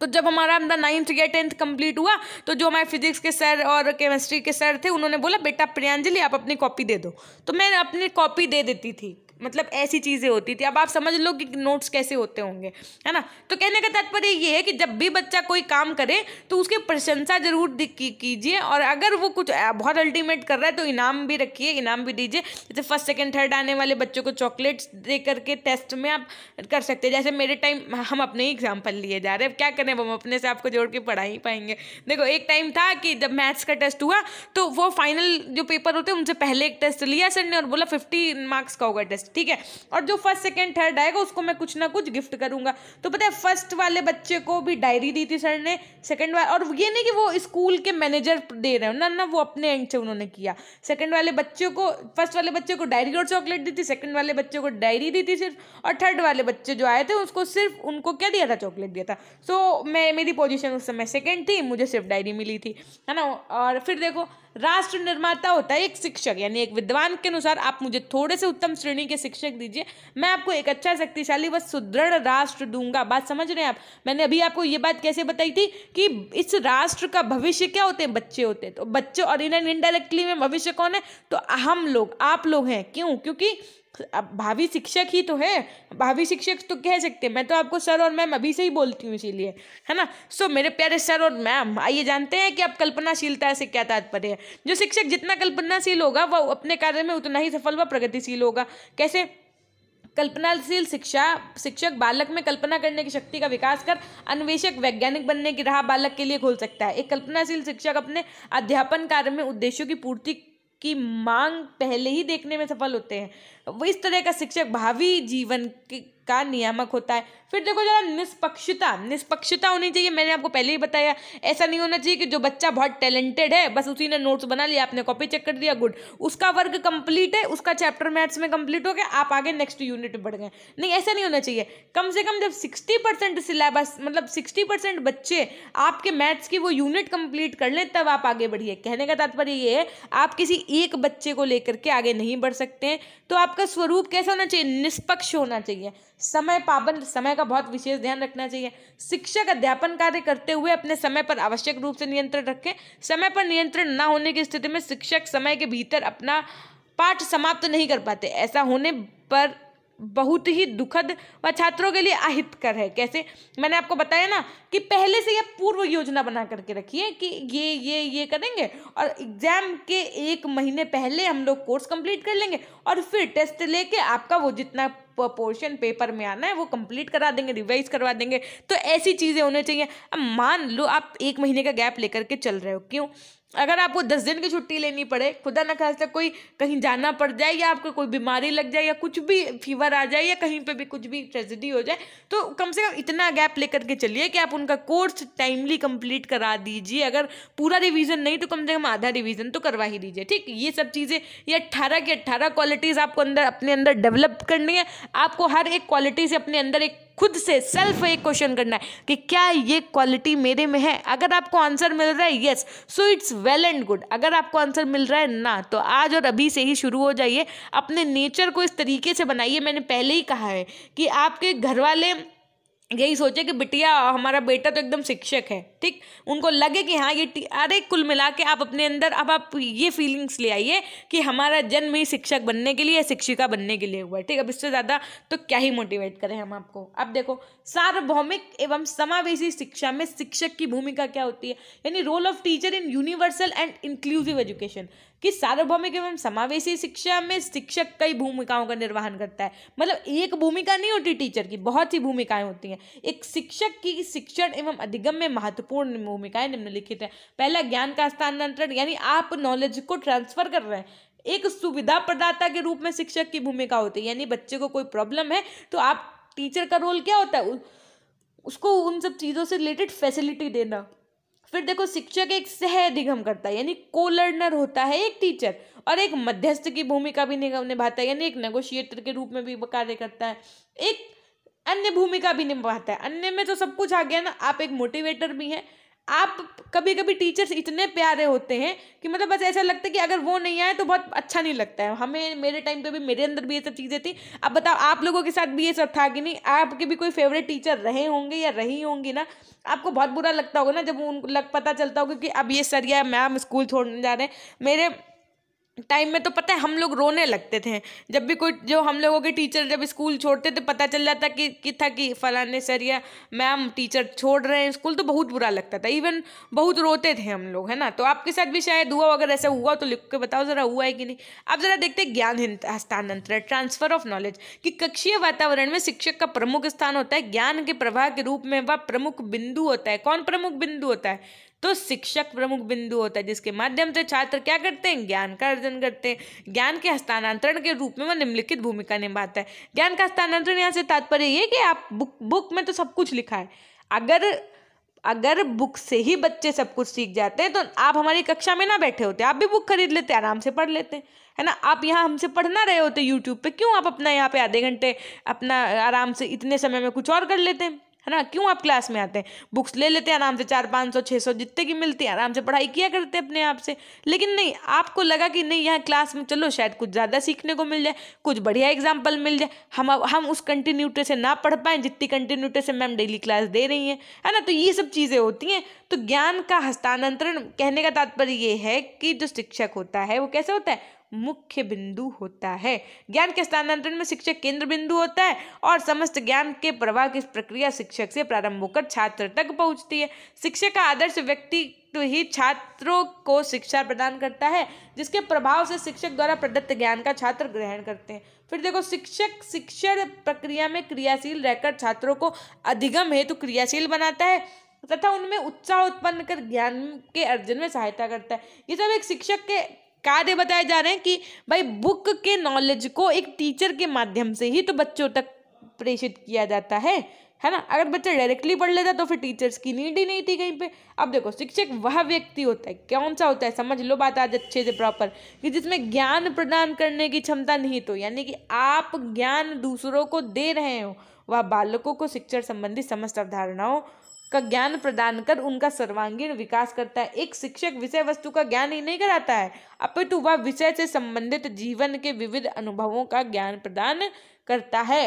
Speaker 1: तो जब हमारा अंदर नाइन्थ या टेंथ कंप्लीट हुआ तो जो हमारे फिजिक्स के सर और केमिस्ट्री के सर थे उन्होंने बोला बेटा प्रियांजलि आप अपनी कॉपी दे दो तो मैं अपनी कॉपी दे देती थी मतलब ऐसी चीज़ें होती थी अब आप समझ लो कि नोट्स कैसे होते होंगे है ना तो कहने का तात्पर्य ये है कि जब भी बच्चा कोई काम करे तो उसकी प्रशंसा जरूर कीजिए और अगर वो कुछ बहुत अल्टीमेट कर रहा है तो इनाम भी रखिए इनाम भी दीजिए जैसे फर्स्ट सेकेंड थर्ड आने वाले बच्चों को चॉकलेट्स दे करके टेस्ट में आप कर सकते हैं जैसे मेरे टाइम हम अपने ही एग्जाम्पल लिए जा रहे हैं क्या करें वो हम अपने से आपको जोड़ के पढ़ा ही पाएंगे देखो एक टाइम था कि जब मैथ्स का टेस्ट हुआ तो वो फाइनल जो पेपर होते हैं उनसे पहले एक टेस्ट लिया सर ने और बोला फिफ्टी मार्क्स का होगा टेस्ट बेस्ट ठीक है और जो फर्स्ट सेकेंड थर्ड आएगा उसको मैं कुछ ना कुछ गिफ्ट करूंगा तो पता है फर्स्ट वाले बच्चे को भी डायरी दी थी सर ने सेकेंड वाले और ये नहीं कि वो स्कूल के मैनेजर दे रहे हो ना ना वो अपने एंड से उन्होंने किया सेकेंड वाले बच्चे को फर्स्ट वाले बच्चे को डायरी और चॉकलेट दी थी सेकेंड वाले बच्चे को डायरी दी थी सिर्फ और थर्ड वाले बच्चे जो आए थे उसको सिर्फ उनको क्या दिया था चॉकलेट दिया था सो so, मैं मेरी पोजीशन उस समय सेकंड थी मुझे सिर्फ डायरी मिली थी है ना और फिर देखो राष्ट्र निर्माता होता है एक शिक्षक यानी एक विद्वान के अनुसार आप मुझे थोड़े से उत्तम श्रेणी के के शिक्षक दीजिए मैं आपको एक अच्छा शक्तिशाली व सुदृढ़ राष्ट्र दूंगा बात समझ रहे हैं आप मैंने अभी आपको ये बात कैसे बताई थी कि इस राष्ट्र का भविष्य क्या होते हैं बच्चे होते हैं तो बच्चे और इन्हें इनडायरेक्टली में भविष्य कौन है तो हम लोग आप लोग हैं क्यों क्योंकि अब भावी शिक्षक ही तो है भावी शिक्षक तो कह सकते हैं मैं तो आपको सर और मैम अभी से ही बोलती हूँ इसीलिए है ना सो so, मेरे प्यारे सर और मैम आइए जानते हैं कि आप कल्पनाशीलता से क्या तात्पर्य है जो शिक्षक जितना कल्पनाशील होगा वह अपने कार्य में उतना ही सफल व प्रगतिशील होगा कैसे कल्पनाशील शिक्षा शिक्षक बालक में कल्पना करने की शक्ति का विकास कर अन्वेषक वैज्ञानिक बनने की राह बालक के लिए खोल सकता है एक कल्पनाशील शिक्षक अपने अध्यापन कार्य में उद्देश्यों की पूर्ति की मांग पहले ही देखने में सफल होते हैं वो इस तरह का शिक्षक भावी जीवन का नियामक होता है फिर देखो जरा निष्पक्षता निष्पक्षता होनी चाहिए मैंने आपको पहले ही बताया ऐसा नहीं होना चाहिए कि जो बच्चा बहुत टैलेंटेड है बस उसी ने नोट्स बना लिया आपने कॉपी चेक कर दिया गुड उसका वर्ग कंप्लीट है उसका चैप्टर मैथ्स में कंप्लीट हो गया आप आगे नेक्स्ट यूनिट बढ़ गए नहीं ऐसा नहीं होना चाहिए कम से कम जब सिक्सटी परसेंट सिलेबस मतलब सिक्सटी परसेंट बच्चे आपके मैथ्स की वो यूनिट कंप्लीट कर लें तब आप आगे बढ़िए कहने का तात्पर्य ये है आप किसी एक बच्चे को लेकर के आगे नहीं बढ़ सकते हैं तो आप आपका स्वरूप कैसा होना चाहिए निष्पक्ष होना चाहिए समय पाबंद समय का बहुत विशेष ध्यान रखना चाहिए शिक्षक अध्यापन कार्य करते हुए अपने समय पर आवश्यक रूप से नियंत्रण रखें समय पर नियंत्रण न होने की स्थिति में शिक्षक समय के भीतर अपना पाठ समाप्त नहीं कर पाते ऐसा होने पर बहुत ही दुखद व छात्रों के लिए अहितकर है कैसे मैंने आपको बताया ना कि पहले से यह पूर्व योजना बना करके रखी है कि ये ये ये करेंगे और एग्जाम के एक महीने पहले हम लोग कोर्स कंप्लीट कर लेंगे और फिर टेस्ट लेके आपका वो जितना पोर्शन पेपर में आना है वो कंप्लीट करा देंगे रिवाइज करवा देंगे तो ऐसी चीज़ें होनी चाहिए अब मान लो आप एक महीने का गैप लेकर के चल रहे हो क्यों अगर आपको दस दिन की छुट्टी लेनी पड़े खुदा न खास्ता कोई कहीं जाना पड़ जाए या आपको कोई बीमारी लग जाए या कुछ भी फीवर आ जाए या कहीं पे भी कुछ भी ट्रेजिडी हो जाए तो कम से कम इतना गैप लेकर के चलिए कि आप उनका कोर्स टाइमली कंप्लीट करा दीजिए अगर पूरा रिवीजन नहीं तो कम से कम आधा रिवीजन तो करवा ही दीजिए ठीक ये सब चीज़ें ये अट्ठारह की अट्ठारह क्वालिटीज़ आपको अंदर अपने अंदर डेवलप करनी है आपको हर एक क्वालिटी से अपने अंदर एक खुद से सेल्फ एक क्वेश्चन करना है कि क्या ये क्वालिटी मेरे में है अगर आपको आंसर मिल रहा है yes so it's well and good अगर आपको आंसर मिल रहा है ना तो आज और अभी से ही शुरू हो जाइए अपने नेचर को इस तरीके से बनाइए मैंने पहले ही कहा है कि आपके घर वाले यही सोचे कि बिटिया हमारा बेटा तो एकदम शिक्षक है ठीक उनको लगे कि हाँ ये अरे कुल मिला के आप अपने अंदर अब आप ये फीलिंग्स ले आइए कि हमारा जन्म ही शिक्षक बनने के लिए शिक्षिका बनने के लिए हुआ है ठीक अब इससे ज़्यादा तो क्या ही मोटिवेट करें हम आपको अब देखो सार्वभौमिक एवं समावेशी शिक्षा में शिक्षक की भूमिका क्या होती है यानी role of teacher in universal and inclusive education कि सार्वभौमिक एवं समावेशी शिक्षा में शिक्षक कई भूमिकाओं का निर्वहन करता है मतलब एक भूमिका नहीं होती टीचर की बहुत ही भूमिकाएं होती हैं एक शिक्षक की शिक्षण एवं अधिगम में महत्वपूर्ण भूमिकाएं निम्नलिखित हैं पहला ज्ञान का स्थानांतरण यानी आप नॉलेज को ट्रांसफर कर रहे हैं एक सुविधा प्रदाता के रूप में शिक्षक की भूमिका होती है यानी बच्चे को कोई प्रॉब्लम है तो आप टीचर का रोल क्या होता है उसको उन सब चीज़ों से रिलेटेड फैसिलिटी देना फिर देखो शिक्षक एक सह अधिगम करता है यानी को लर्नर होता है एक टीचर और एक मध्यस्थ की भूमिका भी निभाता है यानी एक नेगोशिएटर के रूप में भी कार्य करता है एक अन्य भूमिका भी निभाता है अन्य में तो सब कुछ आ गया ना आप एक मोटिवेटर भी हैं आप कभी कभी टीचर्स इतने प्यारे होते हैं कि मतलब बस ऐसा लगता है कि अगर वो नहीं आए तो बहुत अच्छा नहीं लगता है हमें मेरे टाइम पे भी मेरे अंदर भी ये सब चीज़ें थी अब बताओ आप लोगों के साथ भी ये सब था कि नहीं आपके भी कोई फेवरेट टीचर रहे होंगे या रही होंगी ना आपको बहुत बुरा लगता होगा ना जब उनको लग पता चलता होगा कि अब ये सर या मैम स्कूल छोड़ने जा रहे हैं मेरे टाइम में तो पता है हम लोग रोने लगते थे जब भी कोई जो हम लोगों के टीचर जब स्कूल छोड़ते थे पता चल जाता कि कि था कि फलाने सर या मैम टीचर छोड़ रहे हैं स्कूल तो बहुत बुरा लगता था इवन बहुत रोते थे हम लोग है ना तो आपके साथ भी शायद हुआ अगर ऐसा हुआ तो लिख के बताओ ज़रा हुआ है कि नहीं अब ज़रा देखते हैं ज्ञान हस्तांतरण ट्रांसफ़र ऑफ नॉलेज कि कक्षीय वातावरण में शिक्षक का प्रमुख स्थान होता है ज्ञान के प्रवाह के रूप में वह प्रमुख बिंदु होता है कौन प्रमुख बिंदु होता है तो शिक्षक प्रमुख बिंदु होता है जिसके माध्यम से छात्र क्या करते हैं ज्ञान का अर्जन करते हैं ज्ञान के हस्तांतरण के रूप में वह निम्नलिखित भूमिका निभाता है ज्ञान का हस्तांतरण यहाँ से तात्पर्य ये कि आप बुक बुक में तो सब कुछ लिखा है अगर अगर बुक से ही बच्चे सब कुछ सीख जाते हैं तो आप हमारी कक्षा में ना बैठे होते आप भी बुक खरीद लेते आराम से पढ़ लेते हैं है ना आप यहाँ हमसे पढ़ना रहे होते यूट्यूब पे क्यों आप अपना यहाँ पे आधे घंटे अपना आराम से इतने समय में कुछ और कर लेते हैं है ना क्यों आप क्लास में आते हैं बुक्स ले लेते हैं आराम से चार पाँच सौ छः सौ जितने की मिलती है आराम से पढ़ाई किया करते अपने आप से लेकिन नहीं आपको लगा कि नहीं यहाँ क्लास में चलो शायद कुछ ज़्यादा सीखने को मिल जाए कुछ बढ़िया एग्जाम्पल मिल जाए हम हम उस कंटिन्यूटी से ना पढ़ पाएँ जितनी कंटिन्यूटी से मैम डेली क्लास दे रही हैं है ना तो ये सब चीज़ें होती हैं तो ज्ञान का हस्तांतरण कहने का तात्पर्य ये है कि जो शिक्षक होता है वो कैसे होता है मुख्य बिंदु होता है ज्ञान के स्थानांतरण में शिक्षक केंद्र बिंदु होता है और समस्त ज्ञान के प्रवाह की प्रक्रिया शिक्षक से प्रारंभ होकर छात्र तक पहुंचती है शिक्षक का आदर्श व्यक्ति तो ही छात्रों को शिक्षा प्रदान करता है जिसके प्रभाव से शिक्षक द्वारा प्रदत्त ज्ञान का छात्र ग्रहण करते हैं फिर देखो शिक्षक शिक्षण प्रक्रिया में क्रियाशील रहकर छात्रों को अधिगम हेतु तो क्रियाशील बनाता है तथा उनमें उत्साह उत्पन्न कर ज्ञान के अर्जन में सहायता करता है ये सब एक शिक्षक के कार्य बताए जा रहे हैं कि भाई बुक के नॉलेज को एक टीचर के माध्यम से ही तो बच्चों तक प्रेषित किया जाता है है ना अगर बच्चा डायरेक्टली पढ़ लेता तो फिर टीचर्स की नीड ही नहीं थी कहीं पे अब देखो शिक्षक वह व्यक्ति होता है कौन सा होता है समझ लो बात आज अच्छे से प्रॉपर कि जिसमें ज्ञान प्रदान करने की क्षमता नहीं तो यानी कि आप ज्ञान दूसरों को दे रहे हो वह बालकों को शिक्षा संबंधी समस्त अवधारणाओं का ज्ञान प्रदान कर उनका सर्वांगीण विकास करता है एक शिक्षक विषय वस्तु का ज्ञान ही नहीं कराता है अपितु वह विषय से संबंधित जीवन के विविध अनुभवों का ज्ञान प्रदान करता है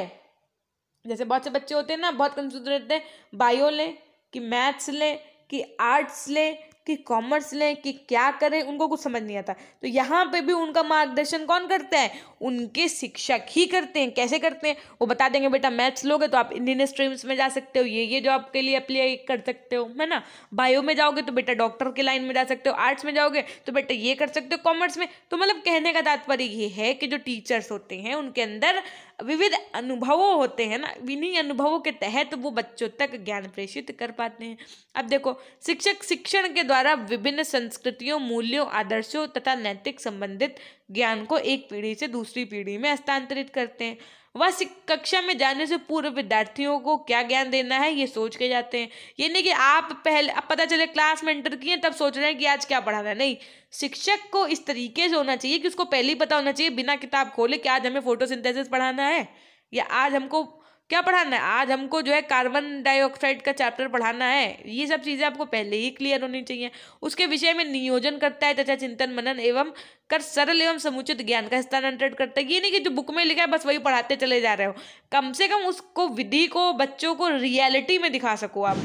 Speaker 1: जैसे बहुत से बच्चे होते हैं ना बहुत कंफ्यूज रहते हैं बायो लें कि मैथ्स लें कि आर्ट्स लें कि कॉमर्स लें कि क्या करें उनको कुछ समझ नहीं आता तो यहाँ पे भी उनका मार्गदर्शन कौन करते हैं उनके शिक्षक ही करते हैं कैसे करते हैं वो बता देंगे बेटा मैथ्स लोगे तो आप इंडियन स्ट्रीम्स में जा सकते हो ये ये जॉब के लिए अप्लाई कर सकते हो है ना बायो में जाओगे तो बेटा डॉक्टर के लाइन में जा सकते हो आर्ट्स में जाओगे तो बेटा ये कर सकते हो कॉमर्स में तो मतलब कहने का तात्पर्य ये है कि जो टीचर्स होते हैं उनके अंदर विविध अनुभवों होते हैं ना इन्हीं अनुभवों के तहत तो वो बच्चों तक ज्ञान प्रेषित कर पाते हैं अब देखो शिक्षक शिक्षण के द्वारा विभिन्न संस्कृतियों मूल्यों आदर्शों तथा नैतिक संबंधित ज्ञान को एक पीढ़ी से दूसरी पीढ़ी में हस्तांतरित करते हैं वह कक्षा में जाने से पूर्व विद्यार्थियों को क्या ज्ञान देना है ये सोच के जाते हैं ये नहीं कि आप पहले अब पता चले क्लास में एंटर किए तब सोच रहे हैं कि आज क्या पढ़ाना है नहीं शिक्षक को इस तरीके से होना चाहिए कि उसको पहले ही पता होना चाहिए बिना किताब खोले कि आज हमें फोटोसिंथेसिस पढ़ाना है या आज हमको क्या पढ़ाना है आज हमको जो है कार्बन डाइऑक्साइड का चैप्टर पढ़ाना है ये सब चीज़ें आपको पहले ही क्लियर होनी चाहिए उसके विषय में नियोजन करता है तथा चिंतन मनन एवं कर सरल एवं समुचित ज्ञान का स्थानांतरण करता है ये नहीं कि जो बुक में लिखा है बस वही पढ़ाते चले जा रहे हो कम से कम उसको विधि को बच्चों को रियलिटी में दिखा सको आप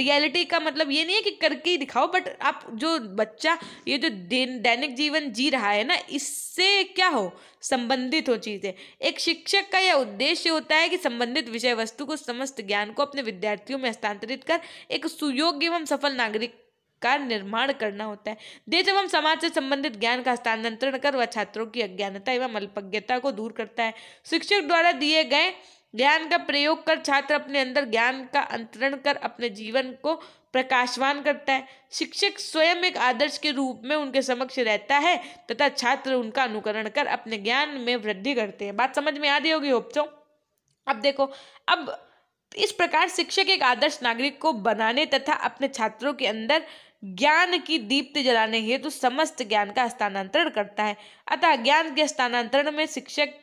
Speaker 1: रियलिटी का मतलब ये नहीं है कि करके ही दिखाओ बट आप जो बच्चा ये जो दैनिक जीवन जी रहा है ना इससे क्या हो संबंधित हो चीज़ें एक शिक्षक का यह उद्देश्य होता है कि संबंधित विषय वस्तु को समस्त ज्ञान को अपने विद्यार्थियों में हस्तांतरित कर एक सुयोग्य एवं सफल नागरिक का निर्माण करना होता है देश एवं समाज से संबंधित ज्ञान का हस्तांतरण कर वह छात्रों की अज्ञानता एवं अल्पज्ञता को दूर करता है शिक्षक द्वारा दिए गए ज्ञान का प्रयोग कर छात्र अपने अंदर ज्ञान का अंतरण कर अपने जीवन को प्रकाशवान करता है शिक्षक स्वयं एक आदर्श के रूप में उनके समक्ष रहता है तथा छात्र उनका अनुकरण कर अपने ज्ञान में वृद्धि करते हैं बात समझ में आ रही होगी होप्सो अब देखो अब इस प्रकार शिक्षक एक आदर्श नागरिक को बनाने तथा अपने छात्रों के अंदर ज्ञान की दीप्त जलाने हेतु समस्त ज्ञान का स्थानांतरण करता है अतः ज्ञान के स्थानांतरण में शिक्षक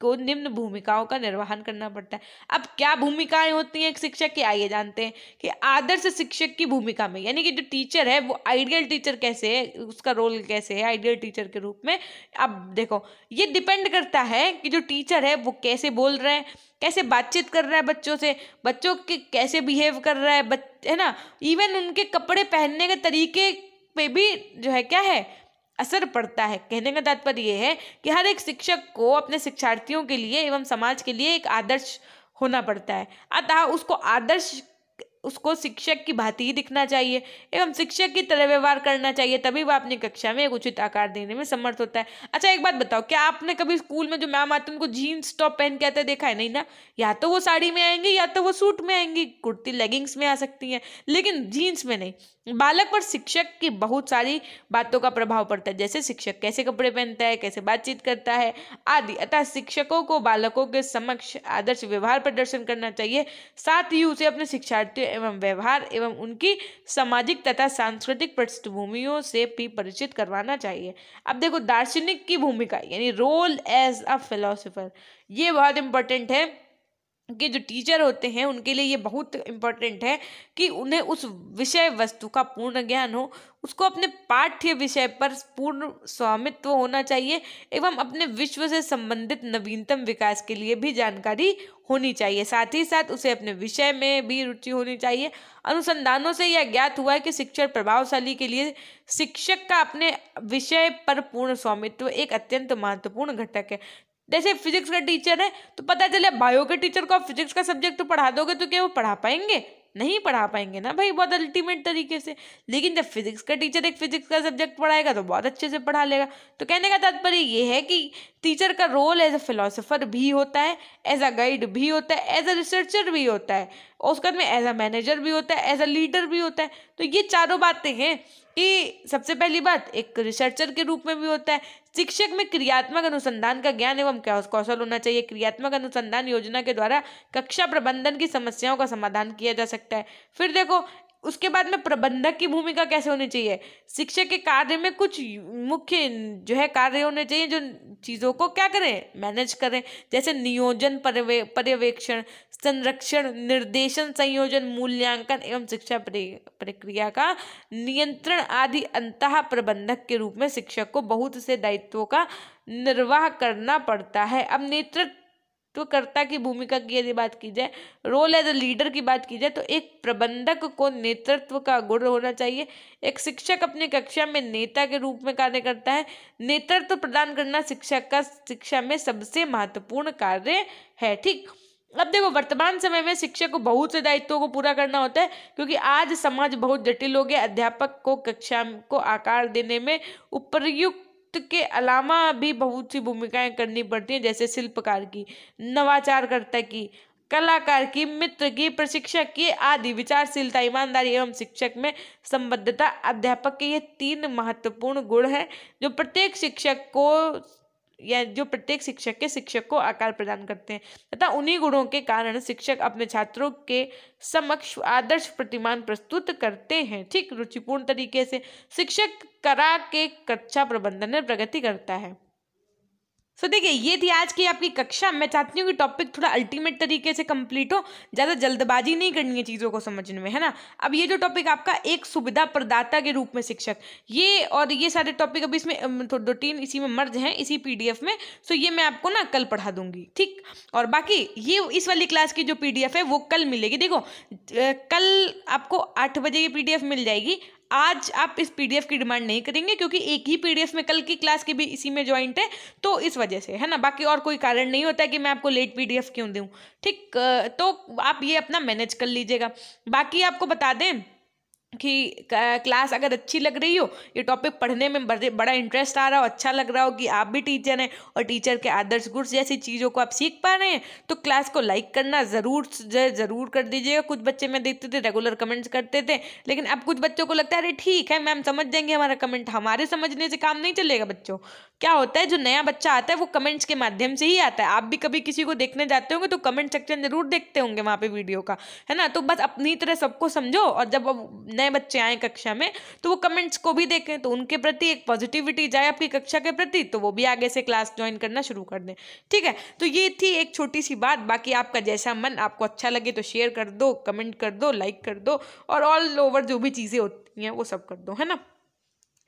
Speaker 1: को निम्न भूमिकाओं का निर्वहन करना पड़ता है अब क्या भूमिकाएं होती हैं एक शिक्षक की आइए जानते हैं कि आदर्श शिक्षक की भूमिका में यानी कि जो टीचर है वो आइडियल टीचर कैसे है उसका रोल कैसे है आइडियल टीचर के रूप में अब देखो ये डिपेंड करता है कि जो टीचर है वो कैसे बोल रहे हैं कैसे बातचीत कर रहा है बच्चों से बच्चों के कैसे बिहेव कर रहा है है ना इवन उनके कपड़े पहनने के तरीके पे भी जो है क्या है असर पड़ता है कहने का तात्पर्य यह है कि हर एक शिक्षक को अपने शिक्षार्थियों के लिए एवं समाज के लिए एक आदर्श होना पड़ता है अतः उसको आदर्श उसको शिक्षक की भांति ही दिखना चाहिए एवं शिक्षक की तरह व्यवहार करना चाहिए तभी वह अपनी कक्षा में एक उचित आकार देने में समर्थ होता है अच्छा एक बात बताओ क्या आपने कभी स्कूल में जो मैम आती उनको जीन्स टॉप पहन के आते देखा है नहीं ना या तो वो साड़ी में आएंगी या तो वो सूट में आएंगी कुर्ती लेगिंग्स में आ सकती हैं लेकिन जीन्स में नहीं बालक पर शिक्षक की बहुत सारी बातों का प्रभाव पड़ता है जैसे शिक्षक कैसे कपड़े पहनता है कैसे बातचीत करता है आदि अतः शिक्षकों को बालकों के समक्ष आदर्श व्यवहार प्रदर्शन करना चाहिए साथ ही उसे अपने शिक्षार्थियों एवं व्यवहार एवं उनकी सामाजिक तथा सांस्कृतिक पृष्ठभूमियों से भी परिचित करवाना चाहिए अब देखो दार्शनिक की भूमिका यानी रोल एज अ फिलोसफर ये बहुत इंपॉर्टेंट है के जो टीचर होते हैं उनके लिए ये बहुत इम्पोर्टेंट है कि उन्हें उस विषय वस्तु का पूर्ण ज्ञान हो उसको अपने पाठ्य विषय पर पूर्ण स्वामित्व होना चाहिए एवं अपने विश्व से संबंधित नवीनतम विकास के लिए भी जानकारी होनी चाहिए साथ ही साथ उसे अपने विषय में भी रुचि होनी चाहिए अनुसंधानों से यह ज्ञात हुआ है कि शिक्षण प्रभावशाली के लिए शिक्षक का अपने विषय पर पूर्ण स्वामित्व एक अत्यंत महत्वपूर्ण घटक है जैसे फिजिक्स का टीचर है तो पता चले बायो के टीचर को आप फिजिक्स का सब्जेक्ट पढ़ा दोगे तो क्या वो पढ़ा पाएंगे नहीं पढ़ा पाएंगे ना भाई बहुत अल्टीमेट तरीके से लेकिन जब फिजिक्स का टीचर एक फिजिक्स का सब्जेक्ट पढ़ाएगा तो बहुत अच्छे से पढ़ा लेगा तो कहने का तात्पर्य ये है कि टीचर का रोल एज अ फिलोसोफर भी होता है एज अ गाइड भी होता है एज अ रिसर्चर भी होता है और उसके बाद में एज अ मैनेजर भी होता है एज अ लीडर भी होता है तो ये चारों बातें हैं कि सबसे पहली बात एक रिसर्चर के रूप में भी होता है शिक्षक में क्रियात्मक अनुसंधान का ज्ञान एवं क्या कौशल होना चाहिए क्रियात्मक अनुसंधान योजना के द्वारा कक्षा प्रबंधन की समस्याओं का समाधान किया जा सकता है फिर देखो उसके बाद में प्रबंधक की भूमिका कैसे होनी चाहिए शिक्षक के कार्य में कुछ मुख्य जो है कार्य होने चाहिए जो चीज़ों को क्या करें मैनेज करें जैसे नियोजन पर्यवे पर्यवेक्षण संरक्षण निर्देशन संयोजन मूल्यांकन एवं शिक्षा प्रक्रिया का नियंत्रण आदि अंतः प्रबंधक के रूप में शिक्षक को बहुत से दायित्वों का निर्वाह करना पड़ता है अब नेतृत्व तो कर्ता की भूमिका की यदि बात की जाए रोल एज ए लीडर की बात की जाए तो एक प्रबंधक को नेतृत्व का गुण होना चाहिए एक शिक्षक अपनी कक्षा में नेता के रूप में कार्य करता है नेतृत्व प्रदान करना शिक्षक का शिक्षा में सबसे महत्वपूर्ण कार्य है ठीक अब देखो वर्तमान समय में शिक्षक को बहुत से दायित्वों को पूरा करना होता है क्योंकि आज समाज बहुत जटिल हो गया अध्यापक को कक्षा को आकार देने में उपयुक्त के अलावा भी बहुत सी भूमिकाएं करनी पड़ती हैं जैसे शिल्पकार की नवाचारकर्ता की कलाकार की मित्र की प्रशिक्षक की आदि विचारशीलता ईमानदारी एवं शिक्षक में संबद्धता अध्यापक के ये तीन महत्वपूर्ण गुण हैं जो प्रत्येक शिक्षक को या जो प्रत्येक शिक्षक के शिक्षक को आकार प्रदान करते हैं तथा उन्हीं गुणों के कारण शिक्षक अपने छात्रों के समक्ष आदर्श प्रतिमान प्रस्तुत करते हैं ठीक रुचिपूर्ण तरीके से शिक्षक करा के कक्षा प्रबंधन में प्रगति करता है सो so, देखिए ये थी आज की आपकी कक्षा मैं चाहती हूँ कि टॉपिक थोड़ा अल्टीमेट तरीके से कंप्लीट हो ज़्यादा जल्दबाजी नहीं करनी है चीज़ों को समझने में है ना अब ये जो टॉपिक आपका एक सुविधा प्रदाता के रूप में शिक्षक ये और ये सारे टॉपिक अभी इसमें दो तीन इसी में मर्ज हैं इसी पी में सो ये मैं आपको ना कल पढ़ा दूंगी ठीक और बाकी ये इस वाली क्लास की जो पी है वो कल मिलेगी देखो कल आपको आठ बजे की पी मिल जाएगी आज आप इस पीडीएफ की डिमांड नहीं करेंगे क्योंकि एक ही पीडीएफ में कल की क्लास की भी इसी में ज्वाइंट है तो इस वजह से है ना बाकी और कोई कारण नहीं होता है कि मैं आपको लेट पीडीएफ क्यों दूँ ठीक तो आप ये अपना मैनेज कर लीजिएगा बाकी आपको बता दें कि क्लास अगर अच्छी लग रही हो ये टॉपिक पढ़ने में बड़ा इंटरेस्ट आ रहा हो अच्छा लग रहा हो कि आप भी टीचर हैं और टीचर के आदर्श गुण जैसी चीज़ों को आप सीख पा रहे हैं तो क्लास को लाइक करना ज़रूर ज़रूर कर दीजिएगा कुछ बच्चे मैं देखते थे रेगुलर कमेंट्स करते थे लेकिन अब कुछ बच्चों को लगता है अरे ठीक है मैम समझ जाएंगे हमारा कमेंट हमारे समझने से काम नहीं चलेगा बच्चों क्या होता है जो नया बच्चा आता है वो कमेंट्स के माध्यम से ही आता है आप भी कभी किसी को देखने जाते होंगे तो कमेंट सेक्शन जरूर देखते होंगे वहाँ पर वीडियो का है ना तो बस अपनी तरह सबको समझो और जब नए बच्चे आए कक्षा में तो वो कमेंट्स को भी देखें तो उनके प्रति एक पॉजिटिविटी जाए आपकी कक्षा के प्रति तो वो भी आगे से क्लास ज्वाइन करना शुरू कर दें ठीक है तो ये थी एक छोटी सी बात बाकी आपका जैसा मन आपको अच्छा लगे तो शेयर कर दो कमेंट कर दो लाइक कर दो और ऑल ओवर जो भी चीज़ें होती हैं वो सब कर दो है ना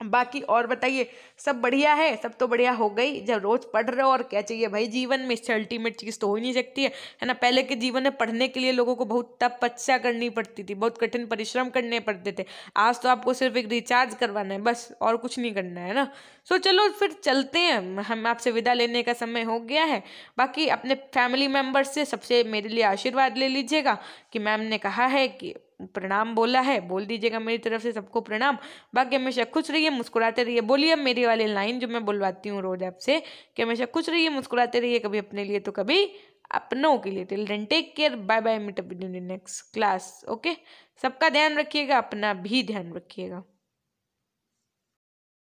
Speaker 1: बाकी और बताइए सब बढ़िया है सब तो बढ़िया हो गई जब रोज़ पढ़ रहे हो और क्या चाहिए भाई जीवन में इससे अल्टीमेट चीज़ तो हो ही नहीं सकती है है ना पहले के जीवन में पढ़ने के लिए लोगों को बहुत तपस्या करनी पड़ती थी बहुत कठिन परिश्रम करने पड़ते थे आज तो आपको सिर्फ एक रिचार्ज करवाना है बस और कुछ नहीं करना है ना सो चलो फिर चलते हैं हम आपसे विदा लेने का समय हो गया है बाकी अपने फैमिली मेम्बर्स से सबसे मेरे लिए आशीर्वाद ले लीजिएगा कि मैम ने कहा है कि प्रणाम बोला है बोल दीजिएगा मेरी तरफ से सबको प्रणाम बाकी हमेशा खुश रहिए मुस्कुराते रहिए बोलिए मेरी वाली लाइन जो मैं बुलवाती हूँ रोज आपसे कि हमेशा खुश रहिए मुस्कुराते रहिए कभी अपने लिए तो कभी अपनों के लिए till then take care bye bye meet up next class okay सबका ध्यान रखिएगा अपना भी ध्यान रखिएगा